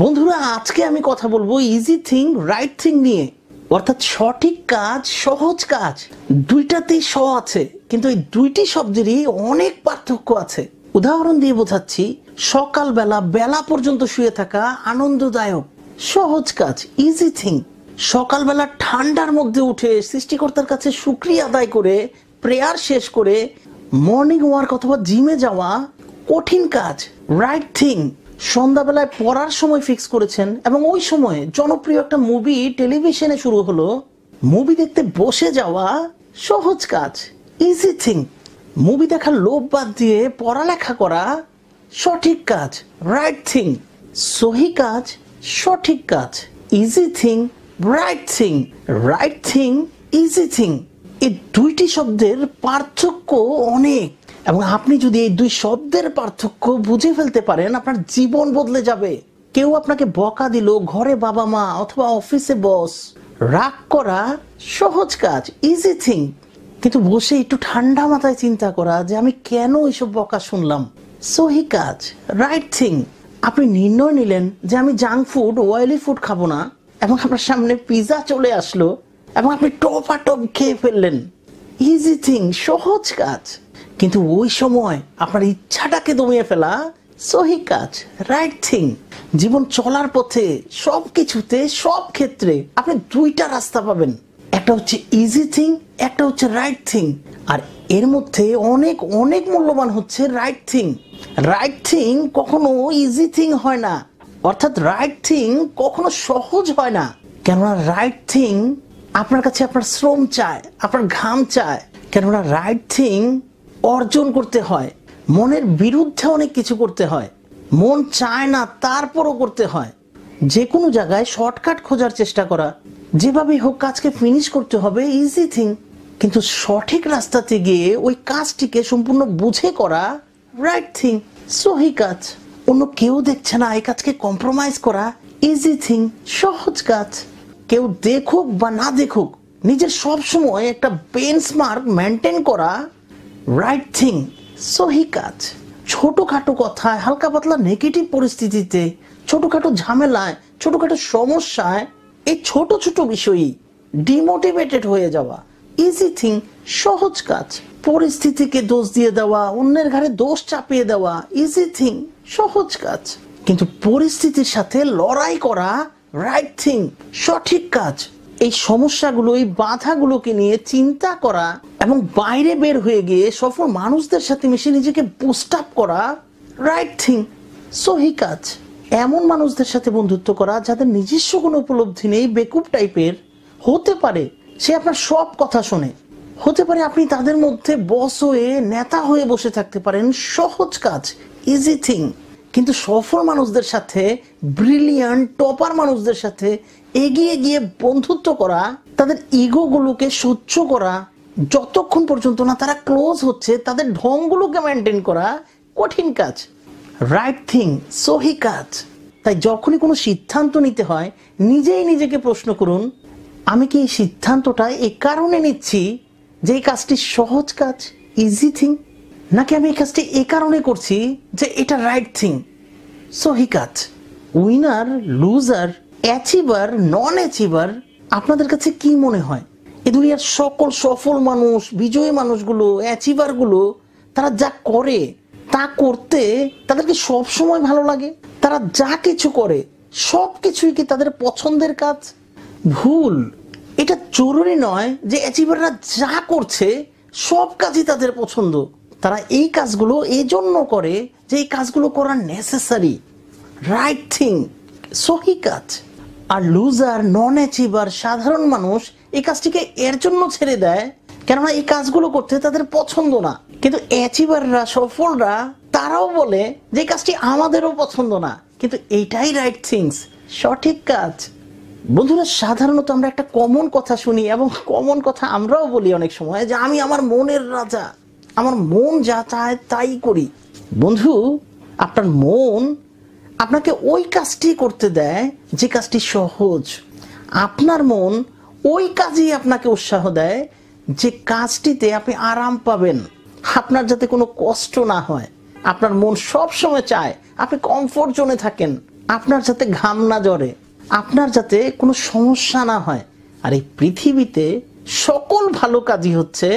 বন্ধুরা আজকে আমি কথা বলবো ইজি থিং রাইট থিং নিয়ে অর্থাৎ সঠিক কাজ সহজ কাজ দুইটাতেই স আছে কিন্তু এই দুইটি শব্দেরই অনেক পার্থক্য আছে উদাহরণ দিয়ে বোঝাচ্ছি সকালবেলা বেলা পর্যন্ত শুয়ে থাকা আনন্দদায়ক সহজ কাজ ইজি থিং সকালবেলা ঠান্ডার মধ্যে উঠে সৃষ্টিকর্তার কাছে সুক্রিয়া আদায় করে প্রেয়ার শেষ করে মর্নিং ওয়ার্ক অথবা জিমে যাওয়া কঠিন কাজ রাইট থিং সন্ধ্যাবেলায় পড়ার সময় ফিক্স করেছেন এবং ওই সময়ে জনপ্রিয় একটা মুভি টেলিভিশনে শুরু হলো মুভি দেখতে বসে যাওয়া সহজ কাজ ইজি থিং মুভি দেখার লোভ বাদ দিয়ে পড়ালেখা করা সঠিক কাজ রাইট থিং সহি কাজ সঠিক কাজ easy thing right thing right thing easy thing এই দুইটি শব্দের পার্থক্য অনেক এবং আপনি যদি এই দুই শব্দের পার্থক্য বুঝে ফেলতে পারেন আপনার জীবন বদলে যাবে কেউ আপনাকে বকা দিল ঘরে বাবা মা অথবা অফিসে বস রাগ করা সহজ কাজ ইজি থিং কিন্তু বসে একটু ঠান্ডা মাথায় চিন্তা করা যে আমি কেন এইসব বকা শুনলাম সহি কাজ রাইট থিং আপনি নির্ণয় নিলেন যে আমি জাঙ্ক ফুড অয়েলি ফুড খাবো না এবং আপনার সামনে পিজা চলে আসলো এবং আপনি টপ আটপ খেয়ে ফেললেন ইজি থিং সহজ কাজ কিন্তু ওই সময় আপনার ইচ্ছাটাকে দমিয়ে ফেলা সহি কাজ রাইট থিং জীবন চলার পথে সব কিছুতে সব ক্ষেত্রে আপনি দুইটা রাস্তা পাবেন একটা হচ্ছে ইজি থিং একটা হচ্ছে রাইট থিং আর এর মধ্যে অনেক অনেক মূল্যবান হচ্ছে রাইট থিং রাইট থিং কখনো ইজি থিং হয় না অর্থাৎ রাইট থিং কখনো সহজ হয় না কেননা রাইট থিং আপনার কাছে আপনার শ্রম চায় আপনার ঘাম চায় কেননা রাইট থিং অর্জন করতে হয় মনের বিরুদ্ধে অনেক কিছু করতে হয় মন চায় না তারপরও করতে হয় যে কোনো জায়গায় শর্টকাট খোঁজার চেষ্টা করা যেভাবেই হোক কাজকে ফিনিশ করতে হবে ইজি থিং কিন্তু সঠিক রাস্তাতে গিয়ে ওই কাজটিকে সম্পূর্ণ বুঝে করা রাইট থিং সহি কাজ অন্য কেউ দেখছে না এই কাজকে কম্প্রোমাইজ করা ইজি থিং সহজ কাজ কেউ দেখুক বা না দেখুক নিজের সবসময় একটা বেঞ্চমার্ক মেনটেন করা রাইট থিং সহি কাজ ছোটোখাটো কথায় হালকা পাতলা নেগেটিভ পরিস্থিতিতে ছোটোখাটো ঝামেলায় ছোটোখাটো সমস্যায় এই ছোট ছোট বিষয়ই ডিমোটিভেটেড হয়ে যাওয়া ইজি থিং সহজ কাজ পরিস্থিতিকে দোষ দিয়ে দেওয়া অন্যের ঘরে দোষ চাপিয়ে দেওয়া ইজি থিং সহজ কাজ কিন্তু পরিস্থিতির সাথে লড়াই করা রাইট থিং সঠিক কাজ এই সমস্যাগুলো এই বাধাগুলোকে নিয়ে চিন্তা করা এবং বাইরে বের হয়ে গিয়ে সফল মানুষদের সাথে মিশে নিজেকে বুস্ট আপ করা রাইট থিং সহি কাজ এমন মানুষদের সাথে বন্ধুত্ব করা যাদের নিজস্ব কোনো উপলব্ধি নেই বেকুব টাইপের হতে পারে সে আপনার সব কথা শোনে হতে পারে আপনি তাদের মধ্যে বস হয়ে নেতা হয়ে বসে থাকতে পারেন সহজ কাজ ইজি থিং কিন্তু সফল মানুষদের সাথে ব্রিলিয়ান্ট টপার মানুষদের সাথে এগিয়ে গিয়ে বন্ধুত্ব করা তাদের ইগোগুলোকে সহ্য করা যতক্ষণ পর্যন্ত না তারা ক্লোজ হচ্ছে তাদের ঢংগুলোকে মেনটেন করা কঠিন কাজ রাইট থিং সহি কাজ তাই যখনই কোনো সিদ্ধান্ত নিতে হয় নিজেই নিজেকে প্রশ্ন করুন আমি কি এই সিদ্ধান্তটা এ কারণে নিচ্ছি যে এই কাজটি সহজ কাজ ইজি থিং নাকি আমি এই কাজটি এ কারণে করছি যে এটা রাইট থিং হি কাজ winner loser achiever non achiever আপনাদের কাছে কি মনে হয় এ দুনিয়ার সকল সফল মানুষ বিজয়ী মানুষগুলো অ্যাচিভারগুলো তারা যা করে তা করতে তাদেরকে সব সময় ভালো লাগে তারা যা কিছু করে সব কিছুই কি তাদের পছন্দের কাজ ভুল এটা জরুরি নয় যে অ্যাচিভাররা যা করছে সব কাজই তাদের পছন্দ তারা এই কাজগুলো এই জন্য করে যে এই কাজগুলো করা নেসেসারি রাইট থিং সহি কাজ আর লুজার নন অ্যাচিভার সাধারণ মানুষ এই কাজটিকে এর জন্য ছেড়ে দেয় কেননা এই কাজগুলো করতে তাদের পছন্দ না কিন্তু অ্যাচিভাররা সফলরা তারাও বলে যে কাজটি আমাদেরও পছন্দ না কিন্তু এইটাই রাইট থিংস সঠিক কাজ বন্ধুরা সাধারণত আমরা একটা কমন কথা শুনি এবং কমন কথা আমরাও বলি অনেক সময় যে আমি আমার মনের রাজা আমার মন যা চায় তাই করি বন্ধু আপনার মন আপনাকে ওই কাজটি করতে দেয় যে কাজটি সহজ আপনার মন ওই কাজই আপনাকে উৎসাহ দেয় যে কাজটিতে আপনি আরাম পাবেন আপনার যাতে কোনো কষ্ট না হয় আপনার মন সব সময় চায় আপনি কমফোর্ট জোনে থাকেন আপনার যাতে ঘাম না জ্বরে আপনার যাতে কোনো সমস্যা না হয় আর এই পৃথিবীতে সকল ভালো কাজই হচ্ছে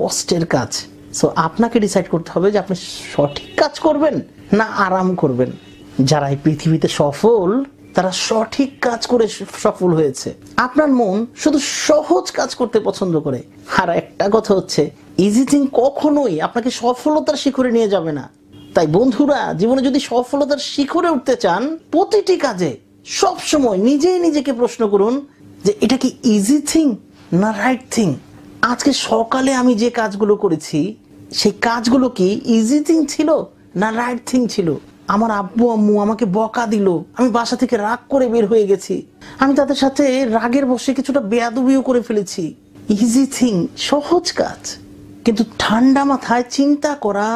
কষ্টের কাজ সো আপনাকে ডিসাইড করতে হবে যে আপনি সঠিক কাজ করবেন না আরাম করবেন যারা এই পৃথিবীতে সফল তারা সঠিক কাজ করে সফল হয়েছে আপনার মন শুধু সহজ কাজ করতে পছন্দ করে আর একটা কথা হচ্ছে ইজি থিং কখনোই আপনাকে সফলতার শিখরে নিয়ে যাবে না তাই বন্ধুরা জীবনে যদি সফলতার শিখরে উঠতে চান প্রতিটি কাজে সব সময় নিজেই নিজেকে প্রশ্ন করুন যে এটা কি ইজি থিং না রাইট থিং আজকে সকালে আমি যে কাজগুলো করেছি সেই কাজগুলো কি ইজি থিং ছিল না রাইট থিং ছিল আমার আব্বু আম্মু আমাকে বকা দিল আমি বাসা থেকে রাগ করে বের হয়ে গেছি আমি তাদের সাথে রাগের বসে কিছুটা বেয়াদুবিও করে ফেলেছি ইজি থিং সহজ কাজ কিন্তু ঠান্ডা মাথায় চিন্তা করা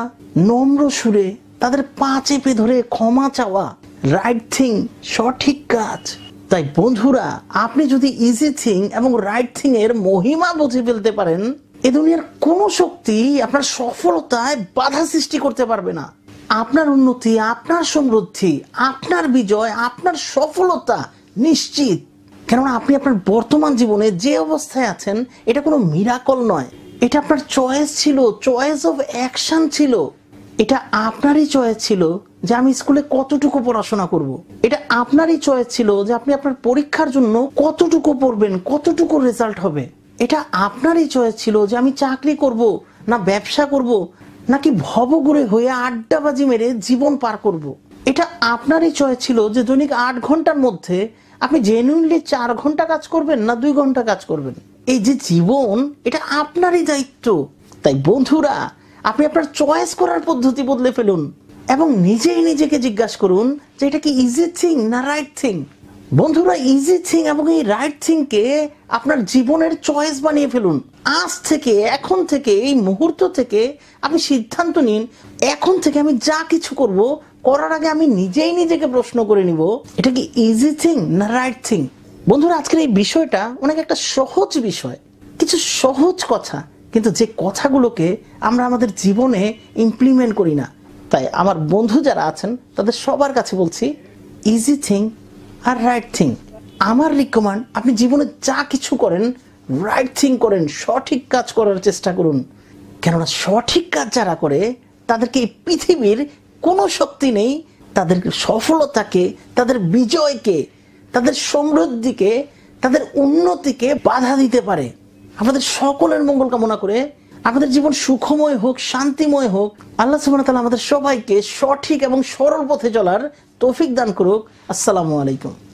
নম্র সুরে তাদের পা চেপে ধরে ক্ষমা চাওয়া রাইট থিং সঠিক কাজ তাই বন্ধুরা আপনি যদি ইজি থিং এবং রাইট থিং এর মহিমা বুঝে ফেলতে পারেন এ দুনিয়ার কোনো শক্তি আপনার সফলতায় বাধা সৃষ্টি করতে পারবে না আপনার উন্নতি আপনার সমৃদ্ধি আপনার বিজয় আপনার সফলতা নিশ্চিত কেননা আপনি আপনার বর্তমান জীবনে যে অবস্থায় আছেন এটা কোনো মিরাকল নয় এটা আপনার চয়েস ছিল চয়েস অফ অ্যাকশন ছিল এটা আপনারই চয়েস ছিল যে আমি স্কুলে কতটুকু পড়াশোনা করব। এটা আপনারই চয়েস ছিল যে আপনি আপনার পরীক্ষার জন্য কতটুকু পড়বেন কতটুকু রেজাল্ট হবে এটা আপনারই চয়েস ছিল যে আমি চাকরি করব না ব্যবসা করব নাকি ভবগুড়ে হয়ে আড্ডাবাজি মেরে জীবন পার করব। এটা আপনারই চয়েস ছিল যে দৈনিক আট ঘন্টার মধ্যে আপনি জেনুইনলি চার ঘন্টা কাজ করবেন না দুই ঘন্টা কাজ করবেন এই যে জীবন এটা আপনারই দায়িত্ব তাই বন্ধুরা আপনি আপনার চয়েস করার পদ্ধতি বদলে ফেলুন এবং নিজেই নিজেকে জিজ্ঞাসা করুন যে এটা কি ইজি থিং না রাইট থিং বন্ধুরা ইজি থিং এবং এই রাইট থিংকে আপনার জীবনের চয়েস বানিয়ে ফেলুন আজ থেকে এখন থেকে এই মুহূর্ত থেকে আপনি সিদ্ধান্ত নিন এখন থেকে আমি যা কিছু করব করার আগে আমি নিজেই নিজেকে প্রশ্ন করে নিব এটা কি ইজি থিং না রাইট থিং বন্ধুরা আজকের এই বিষয়টা অনেক একটা সহজ বিষয় কিছু সহজ কথা কিন্তু যে কথাগুলোকে আমরা আমাদের জীবনে ইমপ্লিমেন্ট করি না তাই আমার বন্ধু যারা আছেন তাদের সবার কাছে বলছি ইজি থিং আর রাইট থিং আমার রিকমান্ড আপনি জীবনে যা কিছু করেন রাইট থিং করেন সঠিক কাজ করার চেষ্টা করুন কেননা সঠিক কাজ যারা করে তাদেরকে এই পৃথিবীর কোনো শক্তি নেই তাদের সফলতাকে তাদের বিজয়কে তাদের সমৃদ্ধিকে তাদের উন্নতিকে বাধা দিতে পারে আমাদের সকলের মঙ্গল কামনা করে আমাদের জীবন সুখময় হোক শান্তিময় হোক আল্লাহ সুবাহ আমাদের সবাইকে সঠিক এবং সরল পথে চলার তৌফিক দান করুক আসসালামু আলাইকুম